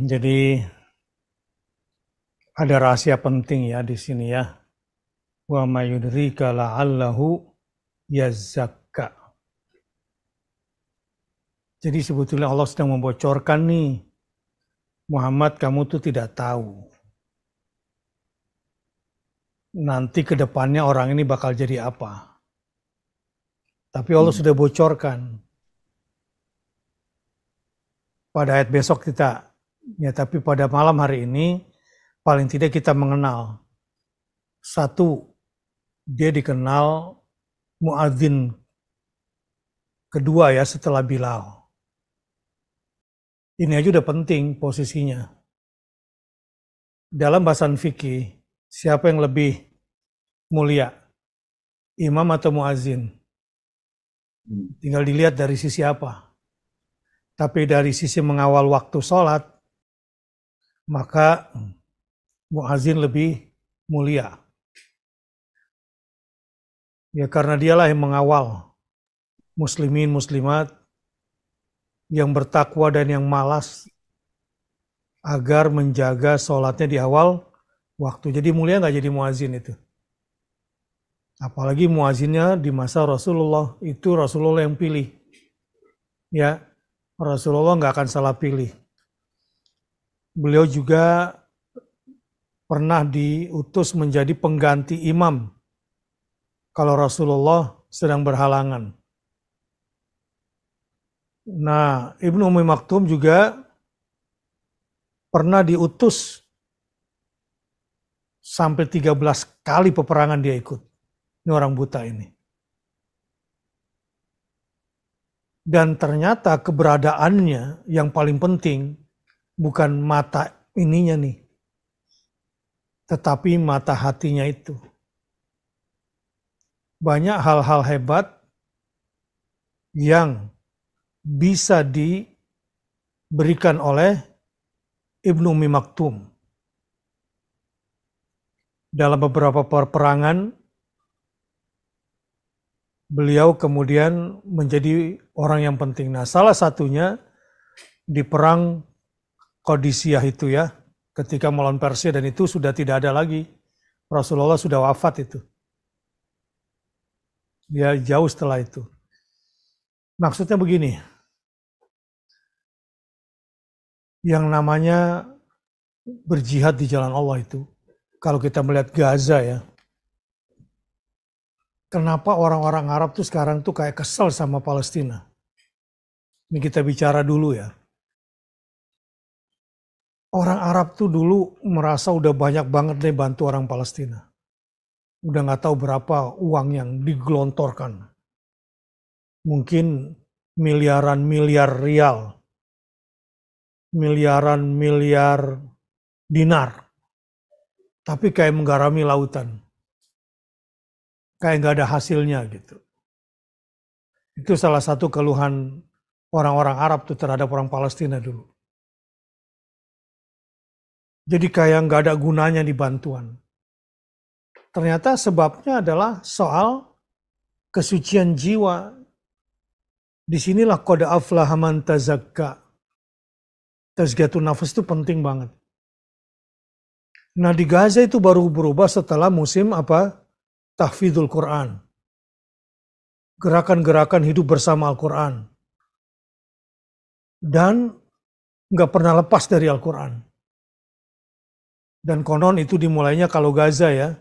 jadi ada rahasia penting ya di sini ya. Wa mayudrika la'allahu yazakka. Jadi sebetulnya Allah sedang membocorkan nih. Muhammad kamu tuh tidak tahu. Nanti ke depannya orang ini bakal jadi apa. Tapi Allah hmm. sudah bocorkan. Pada ayat besok kita Ya, tapi pada malam hari ini paling tidak kita mengenal satu dia dikenal muadzin kedua ya setelah Bilal. Ini aja udah penting posisinya. Dalam bahasan fikih, siapa yang lebih mulia? Imam atau muazin? Hmm. Tinggal dilihat dari sisi apa. Tapi dari sisi mengawal waktu sholat, maka muazin lebih mulia. Ya karena dialah yang mengawal muslimin muslimat yang bertakwa dan yang malas agar menjaga sholatnya di awal waktu. Jadi mulia nggak jadi muazin itu. Apalagi muazinnya di masa Rasulullah itu Rasulullah yang pilih. Ya Rasulullah nggak akan salah pilih beliau juga pernah diutus menjadi pengganti imam kalau Rasulullah sedang berhalangan. Nah, Ibnu Umi Maktum juga pernah diutus sampai 13 kali peperangan dia ikut. Ini orang buta ini. Dan ternyata keberadaannya yang paling penting bukan mata ininya nih, tetapi mata hatinya itu. Banyak hal-hal hebat yang bisa diberikan oleh Ibnu Umi Maktum. Dalam beberapa perperangan, beliau kemudian menjadi orang yang penting. Nah, salah satunya di perang Kodisiyah itu ya, ketika melawan Persia dan itu sudah tidak ada lagi. Rasulullah sudah wafat itu. Dia ya, jauh setelah itu. Maksudnya begini, yang namanya berjihad di jalan Allah itu, kalau kita melihat Gaza ya, kenapa orang-orang Arab tuh sekarang tuh kayak kesel sama Palestina? Ini kita bicara dulu ya orang Arab tuh dulu merasa udah banyak banget deh bantu orang Palestina. Udah nggak tahu berapa uang yang digelontorkan. Mungkin miliaran miliar rial, miliaran miliar dinar. Tapi kayak menggarami lautan. Kayak nggak ada hasilnya gitu. Itu salah satu keluhan orang-orang Arab tuh terhadap orang Palestina dulu jadi kayak nggak ada gunanya di bantuan. Ternyata sebabnya adalah soal kesucian jiwa. Disinilah kode aflahaman tazakka. Tazgatu nafas itu penting banget. Nah di Gaza itu baru berubah setelah musim apa? Tahfidul Quran. Gerakan-gerakan hidup bersama Al-Quran. Dan nggak pernah lepas dari Al-Quran. Dan konon itu dimulainya kalau Gaza ya,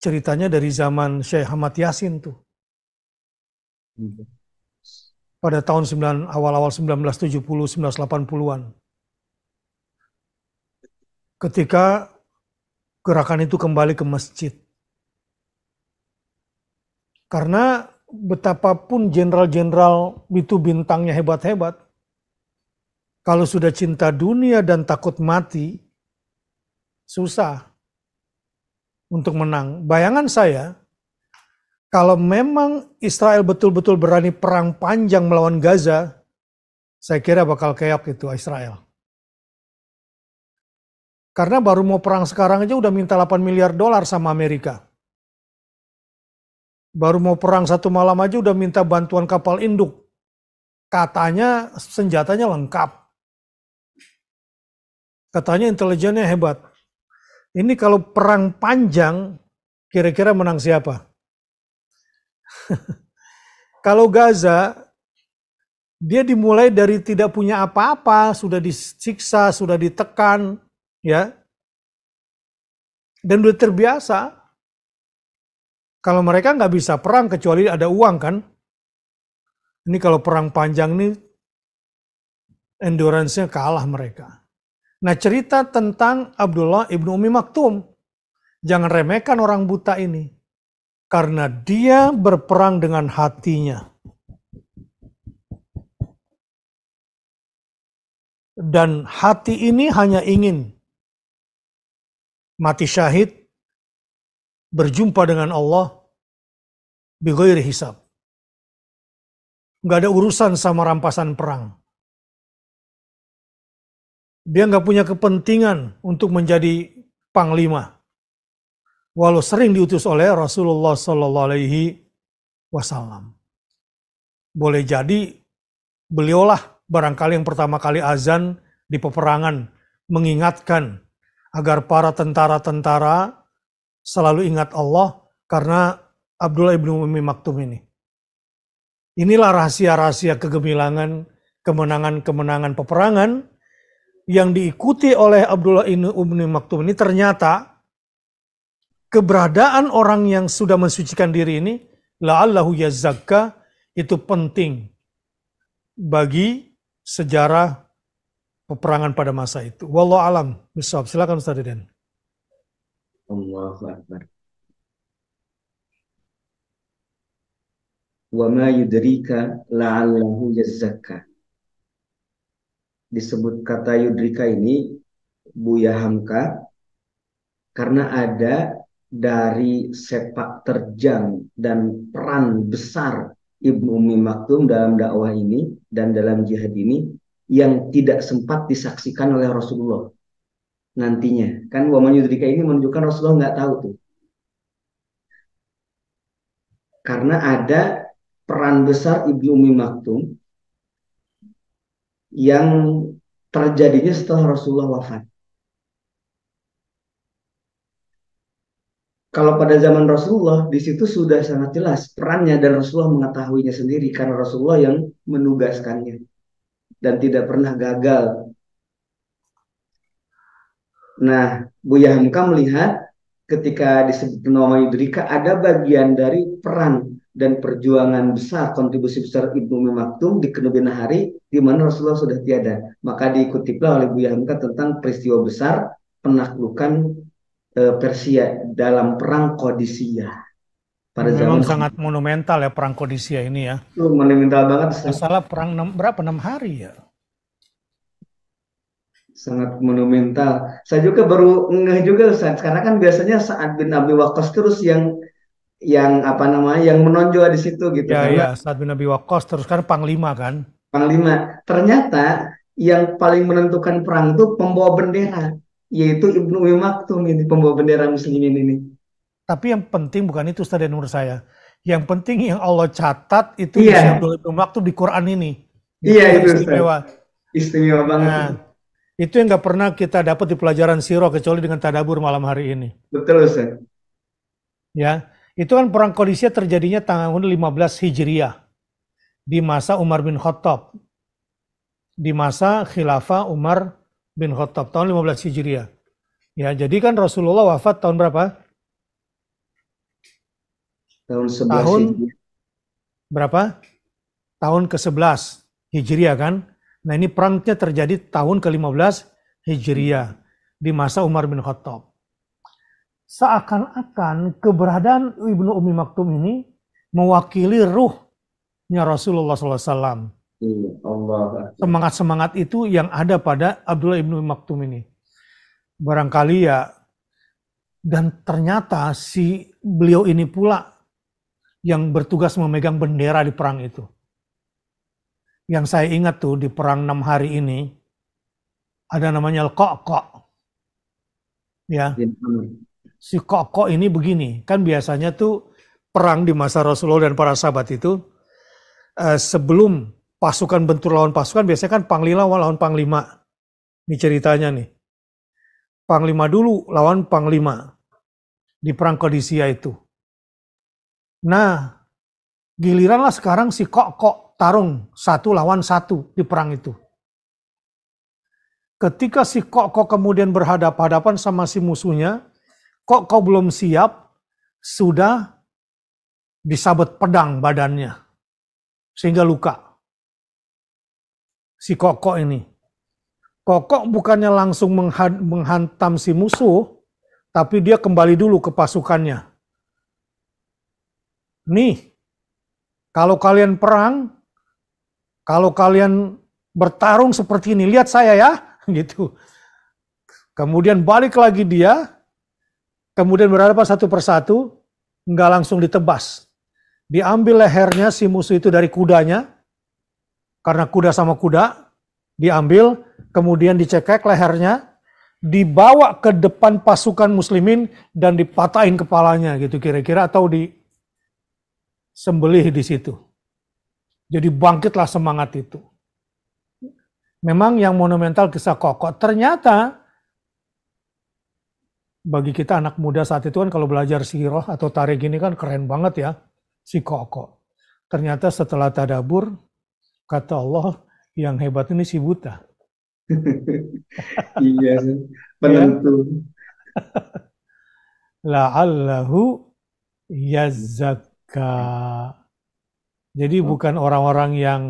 ceritanya dari zaman Syekh Hamad Yasin tuh. Iya. Pada tahun awal-awal 1970-1980-an. Ketika gerakan itu kembali ke masjid. Karena betapapun jenderal-jenderal itu bintangnya hebat-hebat, kalau sudah cinta dunia dan takut mati, susah untuk menang. Bayangan saya, kalau memang Israel betul-betul berani perang panjang melawan Gaza, saya kira bakal keok itu Israel. Karena baru mau perang sekarang aja udah minta 8 miliar dolar sama Amerika. Baru mau perang satu malam aja udah minta bantuan kapal induk. Katanya senjatanya lengkap. Katanya intelijennya hebat. Ini kalau perang panjang, kira-kira menang siapa? kalau Gaza, dia dimulai dari tidak punya apa-apa, sudah disiksa, sudah ditekan, ya. Dan sudah terbiasa. Kalau mereka nggak bisa perang kecuali ada uang kan. Ini kalau perang panjang nih, endurance-nya kalah mereka. Nah cerita tentang Abdullah ibnu Umi Maktum. Jangan remehkan orang buta ini. Karena dia berperang dengan hatinya. Dan hati ini hanya ingin mati syahid, berjumpa dengan Allah, bighairi hisab. Nggak ada urusan sama rampasan perang. Dia nggak punya kepentingan untuk menjadi panglima. Walau sering diutus oleh Rasulullah Sallallahu Alaihi Wasallam. Boleh jadi beliaulah barangkali yang pertama kali azan di peperangan mengingatkan agar para tentara-tentara selalu ingat Allah karena Abdullah ibnu Umi Maktum ini. Inilah rahasia-rahasia kegemilangan, kemenangan-kemenangan peperangan yang diikuti oleh Abdullah ibnu Maktum ini ternyata keberadaan orang yang sudah mensucikan diri ini la'allahu yazakka itu penting bagi sejarah peperangan pada masa itu. Wallahu alam. Misal, silakan Ustaz Deden. Allahu akbar. Wa ma yudrika la'allahu yazakka disebut kata Yudrika ini Buya Hamka karena ada dari sepak terjang dan peran besar Ibnu Umi Maktum dalam dakwah ini dan dalam jihad ini yang tidak sempat disaksikan oleh Rasulullah nantinya kan waman Yudrika ini menunjukkan Rasulullah nggak tahu tuh karena ada peran besar Ibnu Umi Maktum yang terjadinya setelah Rasulullah wafat. Kalau pada zaman Rasulullah, di situ sudah sangat jelas perannya dan Rasulullah mengetahuinya sendiri karena Rasulullah yang menugaskannya dan tidak pernah gagal. Nah, bu Hamka melihat ketika disebut nama Yudrika ada bagian dari peran dan perjuangan besar, kontribusi besar Ibnu Maktum di kemudian hari di mana Rasulullah sudah tiada. Maka diikutilah oleh Buya Hamka tentang peristiwa besar penaklukan e, Persia dalam perang Kodisia. Pada Memang zaman sangat itu. monumental ya perang Kodisia ini ya. Itu monumental banget. Masalah perang 6, berapa? enam hari ya? Sangat monumental. Saya juga baru ngeh juga Ustaz. Karena kan biasanya saat bin Abi Waqqas terus yang yang apa namanya yang menonjol di situ gitu. Ya, ya, saat bin Wakos terus kan panglima kan? Panglima. Ternyata yang paling menentukan perang itu pembawa bendera, yaitu Ibnu Umi Maktum ini pembawa bendera muslimin ini. Tapi yang penting bukan itu Ustaz ya, menurut saya. Yang penting yang Allah catat itu yeah. Ibnu Maktum di Quran ini. Iya, itu istimewa. Istimewa banget. Nah, itu yang gak pernah kita dapat di pelajaran siro kecuali dengan tadabur malam hari ini. Betul, Ustaz. Ya, itu kan perang Qadisiyah terjadinya tahun 15 Hijriah di masa Umar bin Khattab. Di masa khilafah Umar bin Khattab tahun 15 Hijriah. Ya, jadi kan Rasulullah wafat tahun berapa? Tahun 11 tahun Hijriah. Berapa? Tahun ke-11 Hijriah kan? Nah, ini perangnya terjadi tahun ke-15 Hijriah di masa Umar bin Khattab seakan-akan keberadaan Ibnu umi Maktum ini mewakili ruhnya Rasulullah SAW. Iya, Semangat-semangat itu yang ada pada Abdullah Ibnu Maktum ini. Barangkali ya, dan ternyata si beliau ini pula yang bertugas memegang bendera di perang itu. Yang saya ingat tuh di perang enam hari ini, ada namanya lekok kok ya iya, si kokok ini begini. Kan biasanya tuh perang di masa Rasulullah dan para sahabat itu eh, sebelum pasukan bentur lawan pasukan biasanya kan panglima lawan panglima. Ini ceritanya nih. Panglima dulu lawan panglima di perang Kodisia itu. Nah, giliranlah sekarang si kok-kok tarung satu lawan satu di perang itu. Ketika si kok-kok kemudian berhadapan-hadapan sama si musuhnya, Kok kau belum siap? Sudah disabet pedang badannya. Sehingga luka. Si kokok ini. Kokok bukannya langsung menghantam si musuh, tapi dia kembali dulu ke pasukannya. Nih, kalau kalian perang, kalau kalian bertarung seperti ini, lihat saya ya, gitu. Kemudian balik lagi dia, kemudian berhadapan satu persatu, nggak langsung ditebas. Diambil lehernya si musuh itu dari kudanya, karena kuda sama kuda, diambil, kemudian dicekek lehernya, dibawa ke depan pasukan muslimin dan dipatahin kepalanya gitu kira-kira atau disembelih di situ. Jadi bangkitlah semangat itu. Memang yang monumental kisah kokok. Ternyata bagi kita anak muda saat itu kan kalau belajar siroh atau tarik ini kan keren banget ya, si koko. Ternyata setelah tadabur, kata Allah, yang hebat ini si buta. iya, penentu. Ya. La'allahu yazakka. Jadi bukan orang-orang yang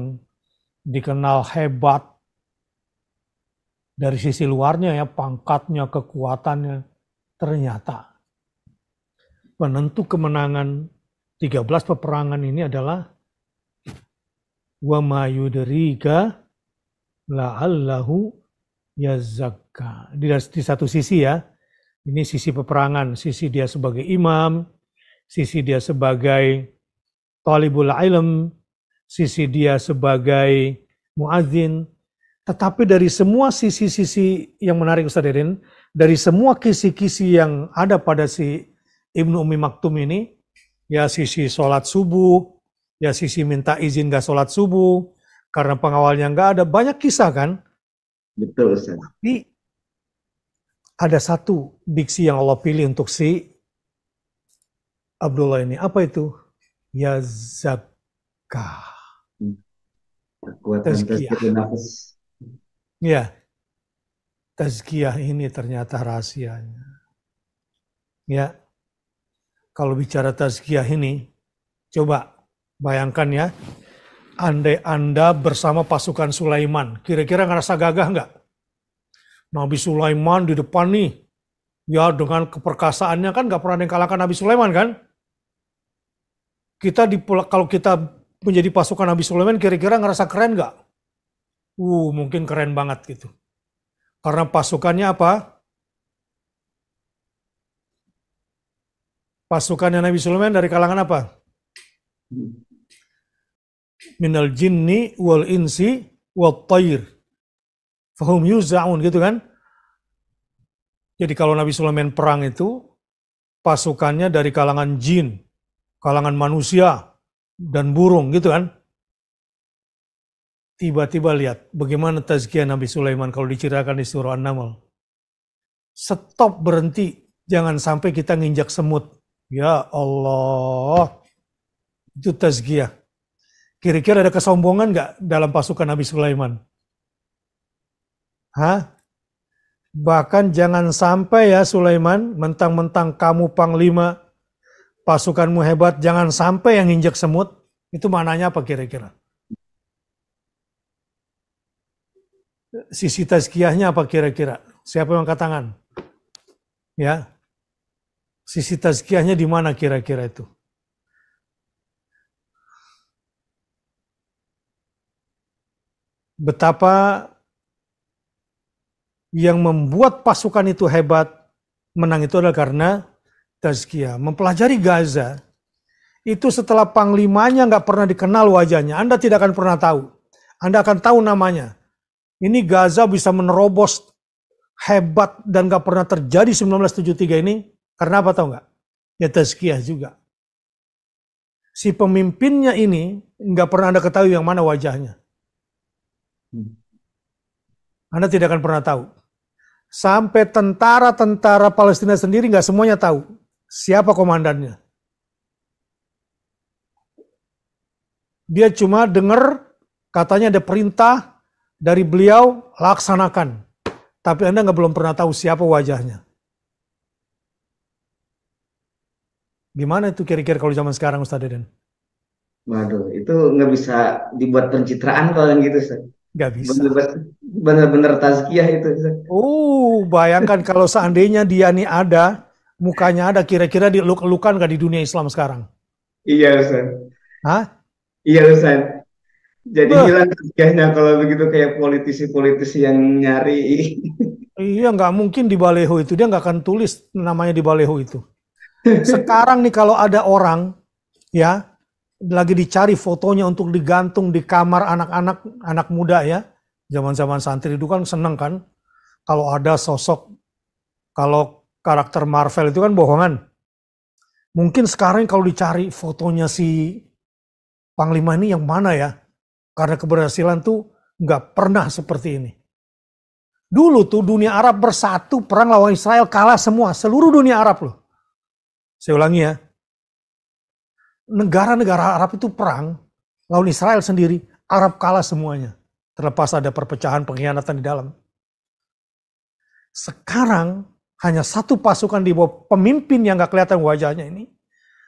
dikenal hebat dari sisi luarnya ya, pangkatnya, kekuatannya ternyata penentu kemenangan 13 peperangan ini adalah wa ma la la'allahu yazakka. Di, di satu sisi ya, ini sisi peperangan, sisi dia sebagai imam, sisi dia sebagai talibul ilm, sisi dia sebagai muazin. Tetapi dari semua sisi-sisi yang menarik Ustaz Dedin, dari semua kisi-kisi yang ada pada si Ibnu Umi Maktum ini, ya sisi sholat subuh, ya sisi minta izin gak sholat subuh, karena pengawalnya nggak ada, banyak kisah kan? Betul, Ustaz. Tapi ada satu diksi yang Allah pilih untuk si Abdullah ini. Apa itu? Ya zakah. Hmm. Kekuatan tazkiyah. Ya tazkiyah ini ternyata rahasianya. Ya, kalau bicara tazkiyah ini, coba bayangkan ya, andai Anda bersama pasukan Sulaiman, kira-kira ngerasa gagah nggak? Nabi Sulaiman di depan nih, ya dengan keperkasaannya kan nggak pernah ada yang kalahkan Nabi Sulaiman kan? Kita di, kalau kita menjadi pasukan Nabi Sulaiman, kira-kira ngerasa keren nggak? Uh, mungkin keren banget gitu. Karena pasukannya apa? Pasukannya Nabi Sulaiman dari kalangan apa? Minal jinni wal insi wal tair. Fahum yuza'un gitu kan? Jadi kalau Nabi Sulaiman perang itu pasukannya dari kalangan jin, kalangan manusia, dan burung gitu kan. Tiba-tiba lihat bagaimana tazkiah Nabi Sulaiman kalau diceritakan di surah An-Naml. Stop berhenti, jangan sampai kita nginjak semut. Ya Allah, itu tazkiah. Kira-kira ada kesombongan nggak dalam pasukan Nabi Sulaiman? Hah? Bahkan jangan sampai ya Sulaiman, mentang-mentang kamu panglima, pasukanmu hebat, jangan sampai yang injak semut. Itu mananya apa kira-kira? sisi tazkiyahnya apa kira-kira? Siapa yang angkat tangan? Ya. Sisi tazkiyahnya di mana kira-kira itu? Betapa yang membuat pasukan itu hebat menang itu adalah karena tazkiyah. Mempelajari Gaza itu setelah panglimanya nggak pernah dikenal wajahnya. Anda tidak akan pernah tahu. Anda akan tahu namanya ini Gaza bisa menerobos hebat dan gak pernah terjadi 1973 ini karena apa tau nggak? Ya tazkiyah juga. Si pemimpinnya ini nggak pernah Anda ketahui yang mana wajahnya. Anda tidak akan pernah tahu. Sampai tentara-tentara Palestina sendiri nggak semuanya tahu siapa komandannya. Dia cuma dengar katanya ada perintah dari beliau laksanakan. Tapi Anda nggak belum pernah tahu siapa wajahnya. Gimana itu kira-kira kalau zaman sekarang Ustaz Deden? Waduh, itu nggak bisa dibuat pencitraan kalau yang gitu, Ustaz. Gak bisa. Bener-bener tazkiyah itu, Ustaz. Oh, bayangkan kalau seandainya dia nih ada, mukanya ada, kira-kira di dieluk-elukan nggak di dunia Islam sekarang? Iya, Ustaz. Hah? Iya, Ustaz. Jadi Wah. hilang kerjanya kalau begitu kayak politisi-politisi yang nyari. Iya, nggak mungkin di Baleho itu. Dia nggak akan tulis namanya di Baleho itu. Sekarang nih kalau ada orang, ya, lagi dicari fotonya untuk digantung di kamar anak-anak, anak muda ya. Zaman-zaman santri itu kan seneng kan. Kalau ada sosok, kalau karakter Marvel itu kan bohongan. Mungkin sekarang kalau dicari fotonya si Panglima ini yang mana ya? Karena keberhasilan tuh nggak pernah seperti ini. Dulu tuh dunia Arab bersatu perang lawan Israel kalah semua seluruh dunia Arab loh. Saya ulangi ya. Negara-negara Arab itu perang lawan Israel sendiri, Arab kalah semuanya. Terlepas ada perpecahan pengkhianatan di dalam. Sekarang hanya satu pasukan di bawah pemimpin yang gak kelihatan wajahnya ini,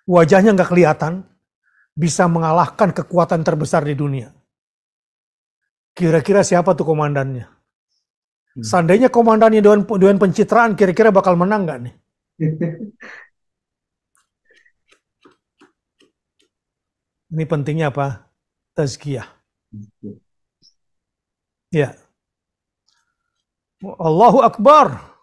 wajahnya gak kelihatan, bisa mengalahkan kekuatan terbesar di dunia. Kira-kira siapa tuh komandannya? Hmm. Seandainya komandannya Dewan, Dewan Pencitraan, kira-kira bakal menang nggak nih? Ini pentingnya apa? Tazkiyah. Ya. Allahu Akbar.